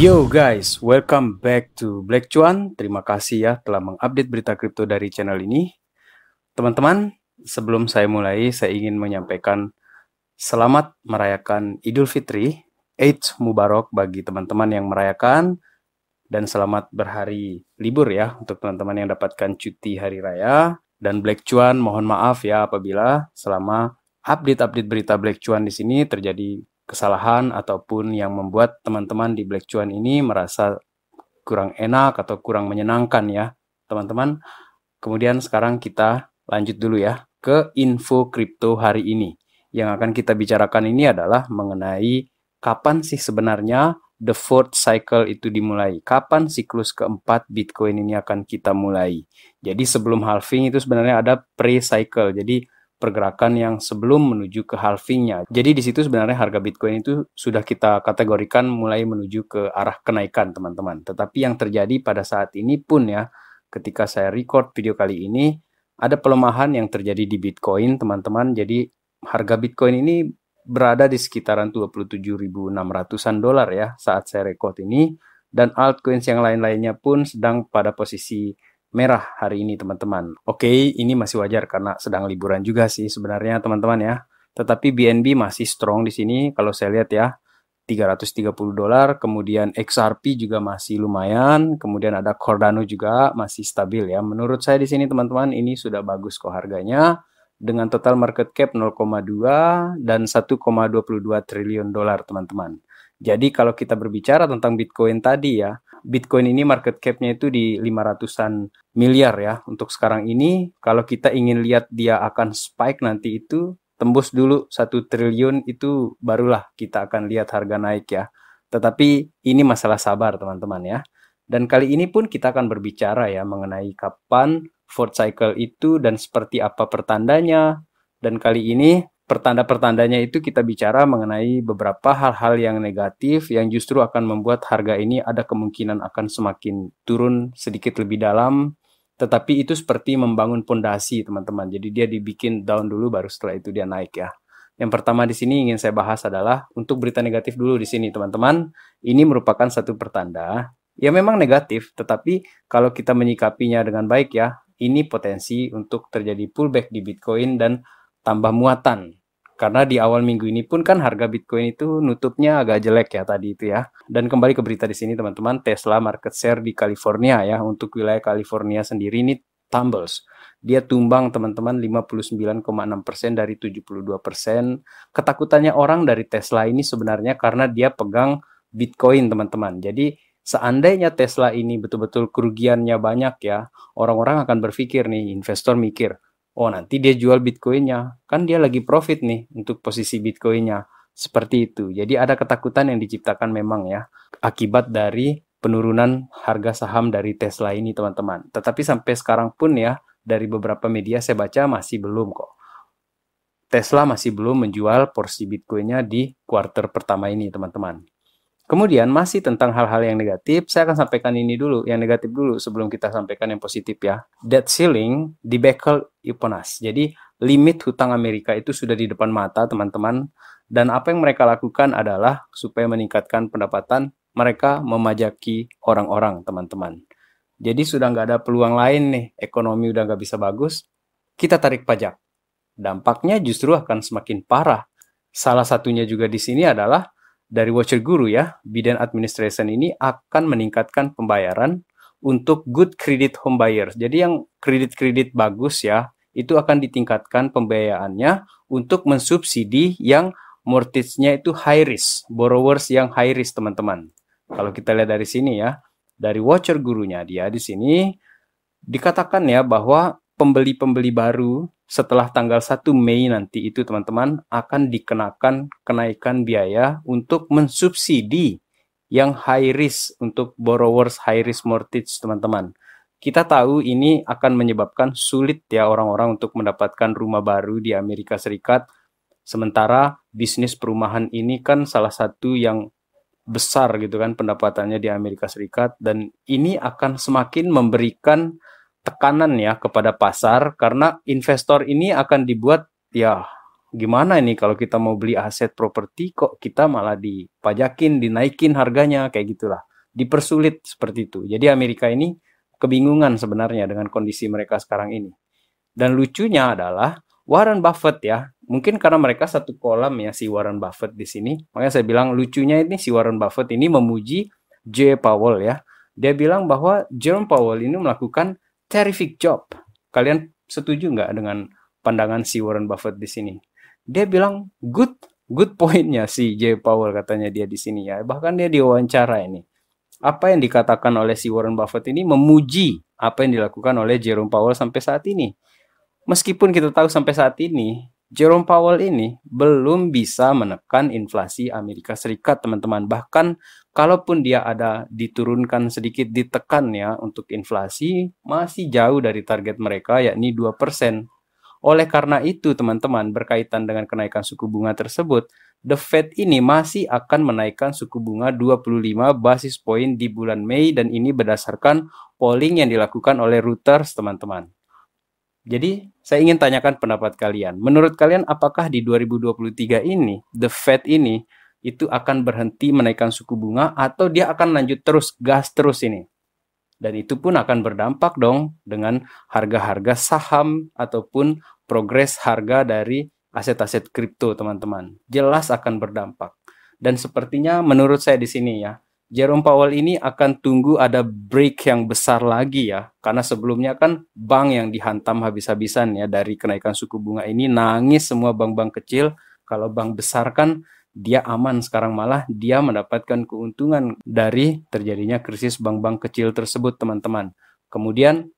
Yo guys, welcome back to Black Cuan. Terima kasih ya telah mengupdate berita kripto dari channel ini. Teman-teman, sebelum saya mulai, saya ingin menyampaikan selamat merayakan Idul Fitri, Eid Mubarak bagi teman-teman yang merayakan dan selamat berhari libur ya untuk teman-teman yang dapatkan cuti hari raya dan Black Cuan mohon maaf ya apabila selama update-update berita Black Cuan di sini terjadi kesalahan ataupun yang membuat teman-teman di Black Cuan ini merasa kurang enak atau kurang menyenangkan ya, teman-teman. Kemudian sekarang kita lanjut dulu ya ke info kripto hari ini. Yang akan kita bicarakan ini adalah mengenai kapan sih sebenarnya the fourth cycle itu dimulai. Kapan siklus keempat Bitcoin ini akan kita mulai? Jadi sebelum halving itu sebenarnya ada pre-cycle. Jadi pergerakan yang sebelum menuju ke halvingnya. Jadi di situ sebenarnya harga Bitcoin itu sudah kita kategorikan mulai menuju ke arah kenaikan teman-teman. Tetapi yang terjadi pada saat ini pun ya, ketika saya record video kali ini, ada pelemahan yang terjadi di Bitcoin teman-teman. Jadi harga Bitcoin ini berada di sekitaran 27.600-an dolar ya saat saya record ini. Dan altcoins yang lain-lainnya pun sedang pada posisi merah hari ini teman-teman. Oke, ini masih wajar karena sedang liburan juga sih sebenarnya teman-teman ya. Tetapi BNB masih strong di sini kalau saya lihat ya. 330 dolar, kemudian XRP juga masih lumayan, kemudian ada Cardano juga masih stabil ya. Menurut saya di sini teman-teman ini sudah bagus kok harganya dengan total market cap 0,2 dan 1,22 triliun dolar teman-teman. Jadi kalau kita berbicara tentang Bitcoin tadi ya, Bitcoin ini market cap-nya itu di 500-an miliar ya untuk sekarang ini. Kalau kita ingin lihat dia akan spike nanti itu tembus dulu satu triliun itu barulah kita akan lihat harga naik ya. Tetapi ini masalah sabar teman-teman ya. Dan kali ini pun kita akan berbicara ya mengenai kapan Ford Cycle itu dan seperti apa pertandanya. Dan kali ini pertanda-pertandanya itu kita bicara mengenai beberapa hal-hal yang negatif yang justru akan membuat harga ini ada kemungkinan akan semakin turun sedikit lebih dalam tetapi itu seperti membangun pondasi teman-teman jadi dia dibikin down dulu baru setelah itu dia naik ya yang pertama di sini ingin saya bahas adalah untuk berita negatif dulu di sini teman-teman ini merupakan satu pertanda ya memang negatif tetapi kalau kita menyikapinya dengan baik ya ini potensi untuk terjadi pullback di Bitcoin dan tambah muatan karena di awal minggu ini pun kan harga Bitcoin itu nutupnya agak jelek ya tadi itu ya. Dan kembali ke berita di sini teman-teman, Tesla market share di California ya untuk wilayah California sendiri ini tumbles. Dia tumbang teman-teman 59,6% dari 72%. Ketakutannya orang dari Tesla ini sebenarnya karena dia pegang Bitcoin teman-teman. Jadi seandainya Tesla ini betul-betul kerugiannya banyak ya, orang-orang akan berpikir nih, investor mikir, oh nanti dia jual bitcoinnya kan dia lagi profit nih untuk posisi bitcoinnya seperti itu jadi ada ketakutan yang diciptakan memang ya akibat dari penurunan harga saham dari Tesla ini teman-teman tetapi sampai sekarang pun ya dari beberapa media saya baca masih belum kok Tesla masih belum menjual porsi bitcoinnya di kuarter pertama ini teman-teman Kemudian masih tentang hal-hal yang negatif, saya akan sampaikan ini dulu, yang negatif dulu sebelum kita sampaikan yang positif ya. Debt ceiling di Bekel Iponas. Jadi limit hutang Amerika itu sudah di depan mata teman-teman. Dan apa yang mereka lakukan adalah supaya meningkatkan pendapatan, mereka memajaki orang-orang teman-teman. Jadi sudah nggak ada peluang lain nih, ekonomi udah nggak bisa bagus, kita tarik pajak. Dampaknya justru akan semakin parah. Salah satunya juga di sini adalah dari Watcher Guru ya, Bidan Administration ini akan meningkatkan pembayaran untuk good credit home buyers. Jadi yang kredit-kredit bagus ya, itu akan ditingkatkan pembiayaannya untuk mensubsidi yang mortgage-nya itu high risk, borrowers yang high risk teman-teman. Kalau kita lihat dari sini ya, dari watcher gurunya dia di sini dikatakan ya bahwa pembeli-pembeli baru setelah tanggal 1 Mei nanti itu teman-teman akan dikenakan kenaikan biaya untuk mensubsidi yang high risk untuk borrowers high risk mortgage teman-teman. Kita tahu ini akan menyebabkan sulit ya orang-orang untuk mendapatkan rumah baru di Amerika Serikat. Sementara bisnis perumahan ini kan salah satu yang besar gitu kan pendapatannya di Amerika Serikat dan ini akan semakin memberikan tekanan ya kepada pasar karena investor ini akan dibuat ya gimana ini kalau kita mau beli aset properti kok kita malah dipajakin, dinaikin harganya kayak gitulah. Dipersulit seperti itu. Jadi Amerika ini kebingungan sebenarnya dengan kondisi mereka sekarang ini. Dan lucunya adalah Warren Buffett ya, mungkin karena mereka satu kolam ya si Warren Buffett di sini. Makanya saya bilang lucunya ini si Warren Buffett ini memuji Jay Powell ya. Dia bilang bahwa Jerome Powell ini melakukan terrific job. Kalian setuju nggak dengan pandangan si Warren Buffett di sini? Dia bilang good good pointnya si Jay Powell katanya dia di sini ya. Bahkan dia diwawancara ini. Apa yang dikatakan oleh si Warren Buffett ini memuji apa yang dilakukan oleh Jerome Powell sampai saat ini. Meskipun kita tahu sampai saat ini Jerome Powell ini belum bisa menekan inflasi Amerika Serikat, teman-teman. Bahkan kalaupun dia ada diturunkan sedikit, ditekan ya untuk inflasi, masih jauh dari target mereka yakni 2%. Oleh karena itu, teman-teman, berkaitan dengan kenaikan suku bunga tersebut, The Fed ini masih akan menaikkan suku bunga 25 basis poin di bulan Mei dan ini berdasarkan polling yang dilakukan oleh Reuters, teman-teman. Jadi, saya ingin tanyakan pendapat kalian. Menurut kalian apakah di 2023 ini The Fed ini itu akan berhenti menaikkan suku bunga atau dia akan lanjut terus gas terus ini? Dan itu pun akan berdampak dong dengan harga-harga saham ataupun progres harga dari aset-aset kripto, teman-teman. Jelas akan berdampak. Dan sepertinya menurut saya di sini ya, Jerome Powell ini akan tunggu ada break yang besar lagi ya, karena sebelumnya kan bank yang dihantam habis-habisan ya dari kenaikan suku bunga ini nangis semua bank-bank kecil. Kalau bank besar kan dia aman sekarang malah dia mendapatkan keuntungan dari terjadinya krisis bank-bank kecil tersebut teman-teman. Kemudian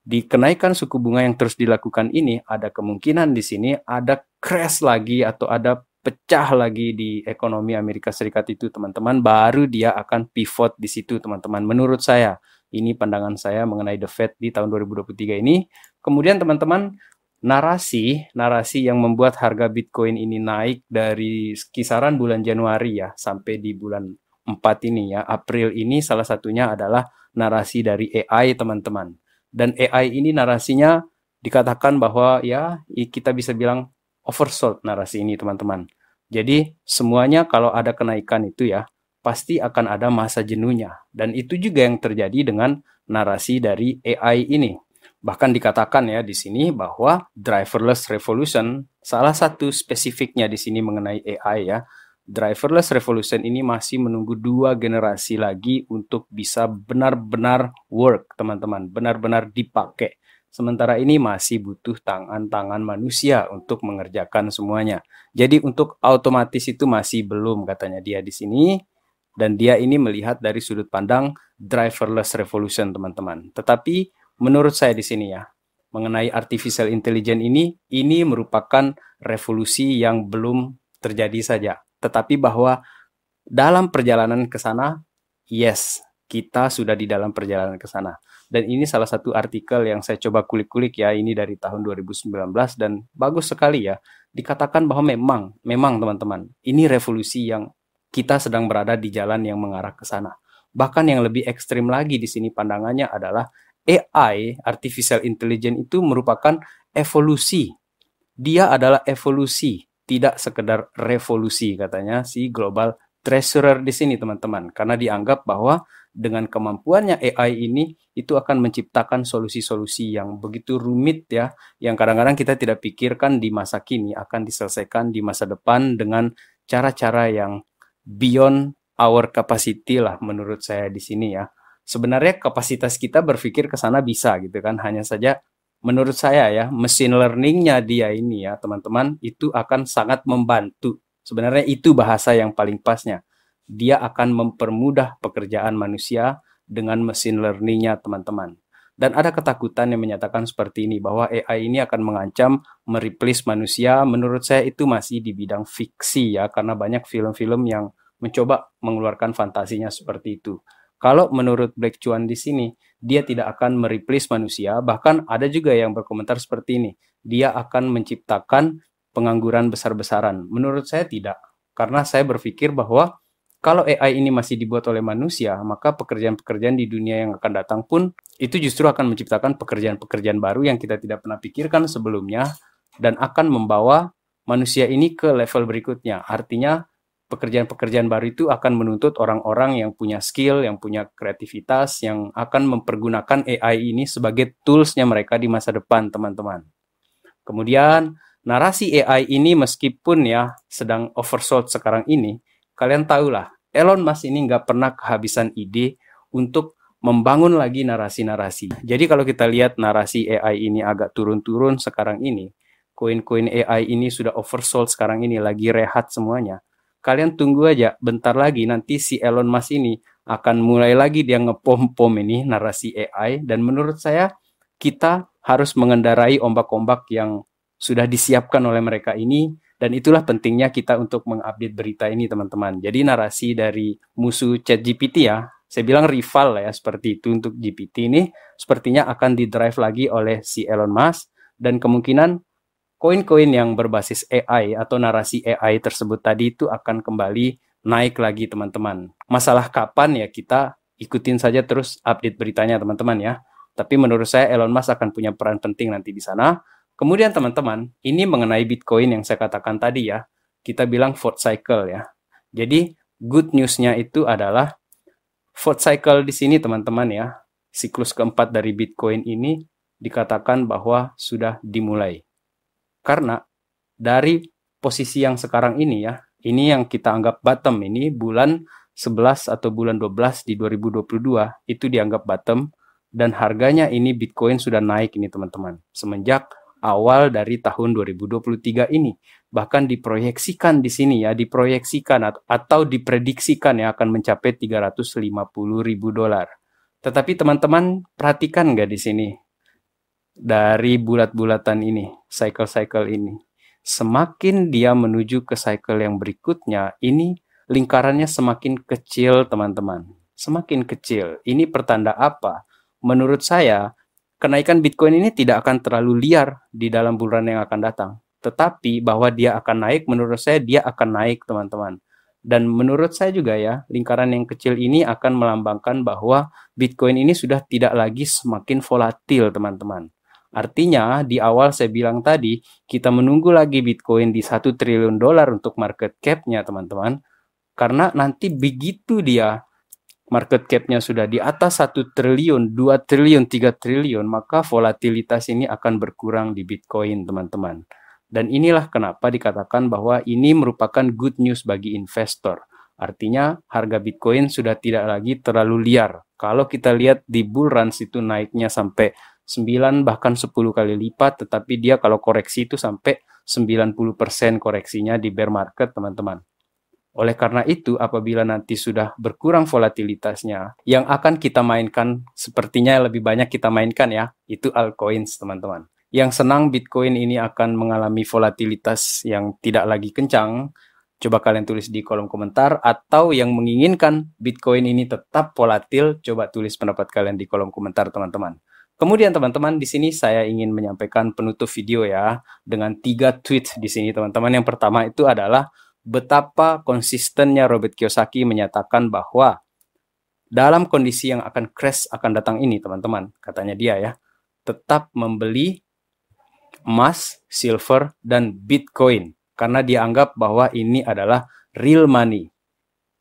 di kenaikan suku bunga yang terus dilakukan ini ada kemungkinan di sini ada crash lagi atau ada pecah lagi di ekonomi Amerika Serikat itu teman-teman baru dia akan pivot di situ teman-teman menurut saya ini pandangan saya mengenai the Fed di tahun 2023 ini kemudian teman-teman narasi narasi yang membuat harga Bitcoin ini naik dari kisaran bulan Januari ya sampai di bulan 4 ini ya April ini salah satunya adalah narasi dari AI teman-teman dan AI ini narasinya dikatakan bahwa ya kita bisa bilang oversold narasi ini teman-teman. Jadi semuanya kalau ada kenaikan itu ya pasti akan ada masa jenuhnya dan itu juga yang terjadi dengan narasi dari AI ini. Bahkan dikatakan ya di sini bahwa driverless revolution salah satu spesifiknya di sini mengenai AI ya. Driverless revolution ini masih menunggu dua generasi lagi untuk bisa benar-benar work, teman-teman, benar-benar dipakai. Sementara ini masih butuh tangan-tangan manusia untuk mengerjakan semuanya. Jadi untuk otomatis itu masih belum katanya dia di sini dan dia ini melihat dari sudut pandang driverless revolution teman-teman. Tetapi menurut saya di sini ya mengenai artificial intelligence ini ini merupakan revolusi yang belum terjadi saja. Tetapi bahwa dalam perjalanan ke sana yes kita sudah di dalam perjalanan ke sana. Dan ini salah satu artikel yang saya coba kulik-kulik ya, ini dari tahun 2019 dan bagus sekali ya. Dikatakan bahwa memang, memang teman-teman, ini revolusi yang kita sedang berada di jalan yang mengarah ke sana. Bahkan yang lebih ekstrim lagi di sini pandangannya adalah AI, artificial intelligence itu merupakan evolusi. Dia adalah evolusi, tidak sekedar revolusi katanya si global treasurer di sini teman-teman. Karena dianggap bahwa dengan kemampuannya AI ini itu akan menciptakan solusi-solusi yang begitu rumit ya yang kadang-kadang kita tidak pikirkan di masa kini akan diselesaikan di masa depan dengan cara-cara yang beyond our capacity lah menurut saya di sini ya. Sebenarnya kapasitas kita berpikir ke sana bisa gitu kan hanya saja menurut saya ya mesin learningnya dia ini ya teman-teman itu akan sangat membantu. Sebenarnya itu bahasa yang paling pasnya dia akan mempermudah pekerjaan manusia dengan mesin learningnya teman-teman. Dan ada ketakutan yang menyatakan seperti ini bahwa AI ini akan mengancam mereplace manusia. Menurut saya itu masih di bidang fiksi ya karena banyak film-film yang mencoba mengeluarkan fantasinya seperti itu. Kalau menurut Black Chuan di sini, dia tidak akan mereplace manusia, bahkan ada juga yang berkomentar seperti ini. Dia akan menciptakan pengangguran besar-besaran. Menurut saya tidak, karena saya berpikir bahwa kalau AI ini masih dibuat oleh manusia, maka pekerjaan-pekerjaan di dunia yang akan datang pun itu justru akan menciptakan pekerjaan-pekerjaan baru yang kita tidak pernah pikirkan sebelumnya dan akan membawa manusia ini ke level berikutnya. Artinya pekerjaan-pekerjaan baru itu akan menuntut orang-orang yang punya skill, yang punya kreativitas, yang akan mempergunakan AI ini sebagai toolsnya mereka di masa depan, teman-teman. Kemudian, narasi AI ini meskipun ya sedang oversold sekarang ini, kalian tahulah Elon Musk ini nggak pernah kehabisan ide untuk membangun lagi narasi-narasi. Jadi kalau kita lihat narasi AI ini agak turun-turun sekarang ini, koin-koin AI ini sudah oversold sekarang ini, lagi rehat semuanya. Kalian tunggu aja, bentar lagi nanti si Elon Musk ini akan mulai lagi dia ngepom-pom ini narasi AI. Dan menurut saya, kita harus mengendarai ombak-ombak yang sudah disiapkan oleh mereka ini dan itulah pentingnya kita untuk mengupdate berita ini teman-teman. Jadi narasi dari musuh chat GPT ya, saya bilang rival ya seperti itu untuk GPT ini sepertinya akan didrive lagi oleh si Elon Musk dan kemungkinan koin-koin yang berbasis AI atau narasi AI tersebut tadi itu akan kembali naik lagi teman-teman. Masalah kapan ya kita ikutin saja terus update beritanya teman-teman ya. Tapi menurut saya Elon Musk akan punya peran penting nanti di sana Kemudian teman-teman, ini mengenai Bitcoin yang saya katakan tadi ya. Kita bilang fourth cycle ya. Jadi good newsnya itu adalah fourth cycle di sini teman-teman ya. Siklus keempat dari Bitcoin ini dikatakan bahwa sudah dimulai. Karena dari posisi yang sekarang ini ya, ini yang kita anggap bottom ini bulan 11 atau bulan 12 di 2022 itu dianggap bottom dan harganya ini Bitcoin sudah naik ini teman-teman. Semenjak awal dari tahun 2023 ini. Bahkan diproyeksikan di sini ya, diproyeksikan atau diprediksikan ya akan mencapai 350 ribu dolar. Tetapi teman-teman perhatikan nggak di sini dari bulat-bulatan ini, cycle-cycle ini. Semakin dia menuju ke cycle yang berikutnya, ini lingkarannya semakin kecil teman-teman. Semakin kecil. Ini pertanda apa? Menurut saya, kenaikan Bitcoin ini tidak akan terlalu liar di dalam bulan yang akan datang. Tetapi bahwa dia akan naik, menurut saya dia akan naik, teman-teman. Dan menurut saya juga ya, lingkaran yang kecil ini akan melambangkan bahwa Bitcoin ini sudah tidak lagi semakin volatil, teman-teman. Artinya, di awal saya bilang tadi, kita menunggu lagi Bitcoin di satu triliun dolar untuk market cap-nya, teman-teman. Karena nanti begitu dia market cap-nya sudah di atas satu triliun, 2 triliun, 3 triliun, maka volatilitas ini akan berkurang di Bitcoin, teman-teman. Dan inilah kenapa dikatakan bahwa ini merupakan good news bagi investor. Artinya harga Bitcoin sudah tidak lagi terlalu liar. Kalau kita lihat di bull run itu naiknya sampai 9 bahkan 10 kali lipat, tetapi dia kalau koreksi itu sampai 90% koreksinya di bear market, teman-teman. Oleh karena itu, apabila nanti sudah berkurang volatilitasnya, yang akan kita mainkan sepertinya lebih banyak kita mainkan ya, itu altcoins teman-teman. Yang senang Bitcoin ini akan mengalami volatilitas yang tidak lagi kencang, coba kalian tulis di kolom komentar atau yang menginginkan Bitcoin ini tetap volatil, coba tulis pendapat kalian di kolom komentar teman-teman. Kemudian teman-teman di sini saya ingin menyampaikan penutup video ya dengan tiga tweet di sini teman-teman. Yang pertama itu adalah betapa konsistennya Robert Kiyosaki menyatakan bahwa dalam kondisi yang akan crash akan datang ini, teman-teman, katanya dia ya, tetap membeli emas, silver, dan bitcoin karena dianggap bahwa ini adalah real money.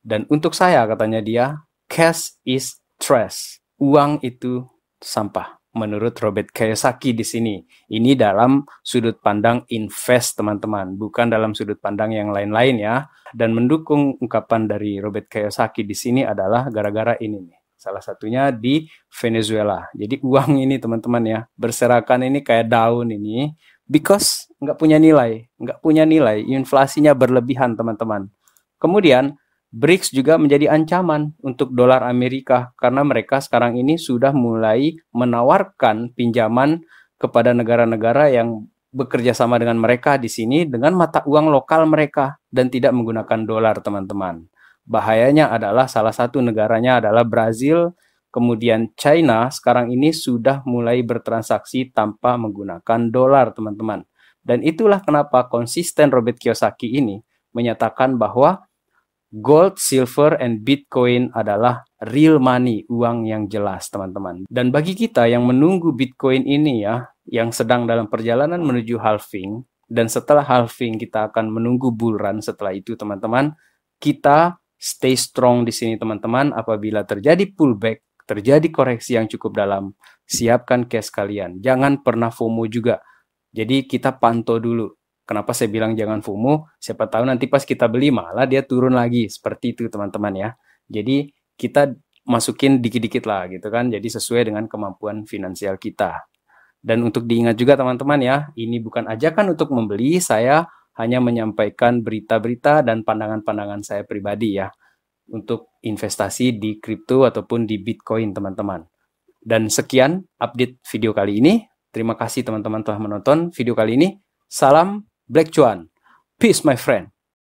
Dan untuk saya, katanya dia, cash is trash. Uang itu sampah menurut Robert Kiyosaki di sini. Ini dalam sudut pandang invest teman-teman, bukan dalam sudut pandang yang lain-lain ya. Dan mendukung ungkapan dari Robert Kiyosaki di sini adalah gara-gara ini nih. Salah satunya di Venezuela. Jadi uang ini teman-teman ya, berserakan ini kayak daun ini, because nggak punya nilai, nggak punya nilai, inflasinya berlebihan teman-teman. Kemudian BRICS juga menjadi ancaman untuk dolar Amerika karena mereka sekarang ini sudah mulai menawarkan pinjaman kepada negara-negara yang bekerja sama dengan mereka di sini dengan mata uang lokal mereka dan tidak menggunakan dolar, teman-teman. Bahayanya adalah salah satu negaranya adalah Brazil, kemudian China sekarang ini sudah mulai bertransaksi tanpa menggunakan dolar, teman-teman. Dan itulah kenapa konsisten Robert Kiyosaki ini menyatakan bahwa Gold, silver, and Bitcoin adalah real money, uang yang jelas, teman-teman. Dan bagi kita yang menunggu Bitcoin ini ya, yang sedang dalam perjalanan menuju halving, dan setelah halving kita akan menunggu bull run setelah itu, teman-teman. Kita stay strong di sini, teman-teman. Apabila terjadi pullback, terjadi koreksi yang cukup dalam, siapkan cash kalian. Jangan pernah FOMO juga. Jadi kita pantau dulu Kenapa saya bilang jangan FOMO? Siapa tahu nanti pas kita beli malah dia turun lagi. Seperti itu teman-teman ya. Jadi kita masukin dikit-dikit lah gitu kan. Jadi sesuai dengan kemampuan finansial kita. Dan untuk diingat juga teman-teman ya, ini bukan ajakan untuk membeli, saya hanya menyampaikan berita-berita dan pandangan-pandangan saya pribadi ya untuk investasi di kripto ataupun di Bitcoin teman-teman. Dan sekian update video kali ini. Terima kasih teman-teman telah menonton video kali ini. Salam Black Chuan. Peace, my friend.